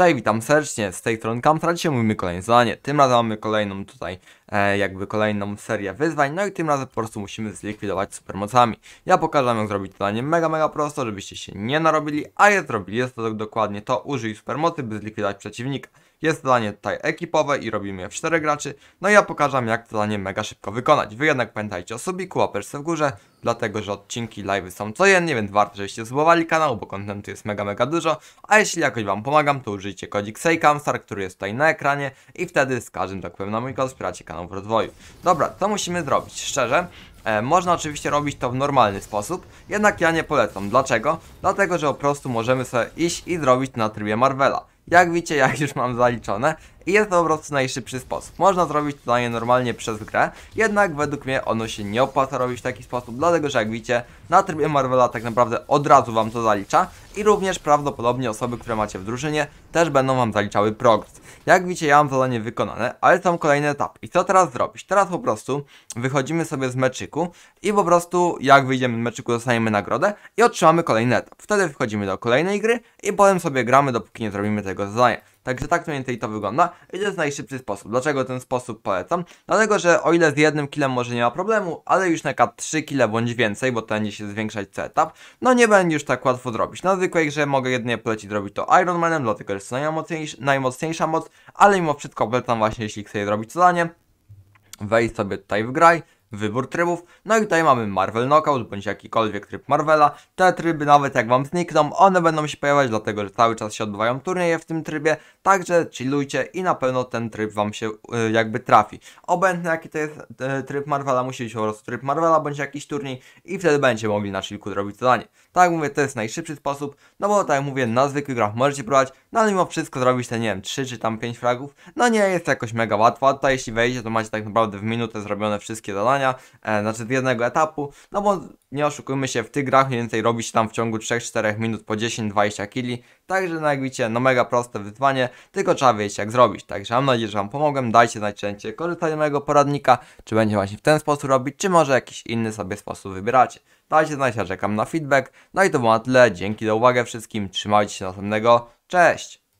Cześć, witam serdecznie, z tej strony Kamtra, dzisiaj mówimy kolejne zadanie, tym razem mamy kolejną tutaj E, jakby kolejną serię wyzwań, no i tym razem po prostu musimy zlikwidować supermocami. Ja pokażę wam jak zrobić zadanie mega mega prosto, żebyście się nie narobili, a je zrobili. Jest to tak dokładnie to, użyj supermocy, by zlikwidować przeciwnika. Jest zadanie tutaj ekipowe i robimy je w 4 graczy, no i ja pokażę wam jak to zadanie mega szybko wykonać. Wy jednak pamiętajcie o subiku, łapeczce w górze, dlatego że odcinki live są codziennie, więc warto żebyście subowali kanał, bo kontentu jest mega mega dużo, a jeśli jakoś wam pomagam, to użyjcie kodzik saycamstar, który jest tutaj na ekranie i wtedy z każdym, tak powiem, na mój kanał wspieracie kanał w rozwoju. Dobra, co musimy zrobić? Szczerze, E, można oczywiście robić to w normalny sposób, jednak ja nie polecam. Dlaczego? Dlatego, że po prostu możemy sobie iść i zrobić na trybie Marvela. Jak widzicie, ja już mam zaliczone, i jest to po prostu najszybszy sposób. Można zrobić to normalnie przez grę, jednak według mnie ono się nie opłaca robić w taki sposób, dlatego że jak widzicie, na trybie Marvela tak naprawdę od razu wam to zalicza i również prawdopodobnie osoby, które macie w drużynie też będą wam zaliczały progres. Jak widzicie, ja mam zadanie wykonane, ale są kolejne etapy. I co teraz zrobić? Teraz po prostu wychodzimy sobie z meczyku i po prostu jak wyjdziemy z meczyku dostaniemy nagrodę i otrzymamy kolejny etap. Wtedy wchodzimy do kolejnej gry i potem sobie gramy, dopóki nie zrobimy tego zadania. Także tak mniej więcej to wygląda i to jest najszybszy sposób. Dlaczego ten sposób polecam? Dlatego, że o ile z jednym kilem może nie ma problemu, ale już na przykład 3 kile bądź więcej, bo to będzie się zwiększać co etap, no nie będzie już tak łatwo zrobić. Na zwykłej że mogę jedynie polecić zrobić to Iron Manem, dlatego, że jest to najmocniejsza, najmocniejsza moc, ale mimo wszystko polecam właśnie, jeśli chcecie zrobić zadanie, wejdź sobie tutaj w graj, wybór trybów. No i tutaj mamy Marvel Knockout, bądź jakikolwiek tryb Marvela. Te tryby nawet jak Wam znikną, one będą się pojawiać, dlatego że cały czas się odbywają turnieje w tym trybie, także chillujcie i na pewno ten tryb Wam się y, jakby trafi. Obojętne jaki to jest y, tryb Marvela, musi być po prostu tryb Marvela, bądź jakiś turniej i wtedy będziecie mogli na chillku zrobić zadanie. Tak jak mówię, to jest najszybszy sposób, no bo tak jak mówię, na zwykłych grach możecie próbować, no ale mimo wszystko zrobić te, nie wiem, 3 czy tam 5 fragów, no nie jest to jakoś mega łatwo, a tutaj jeśli wejdzie, to macie tak naprawdę w minutę zrobione wszystkie zadania, zadania, e, znaczy z jednego etapu, no bo nie oszukujmy się, w tych grach mniej więcej robi się tam w ciągu 3-4 minut po 10-20 kili, także no jak widzicie, no mega proste wyzwanie, tylko trzeba wiedzieć jak zrobić, także mam nadzieję, że Wam pomogłem, dajcie znać z mojego poradnika, czy będzie właśnie w ten sposób robić, czy może jakiś inny sobie sposób wybieracie. Dajcie znać, ja czekam na feedback, no i to było na tyle, dzięki za uwagę wszystkim, trzymajcie się następnego, cześć!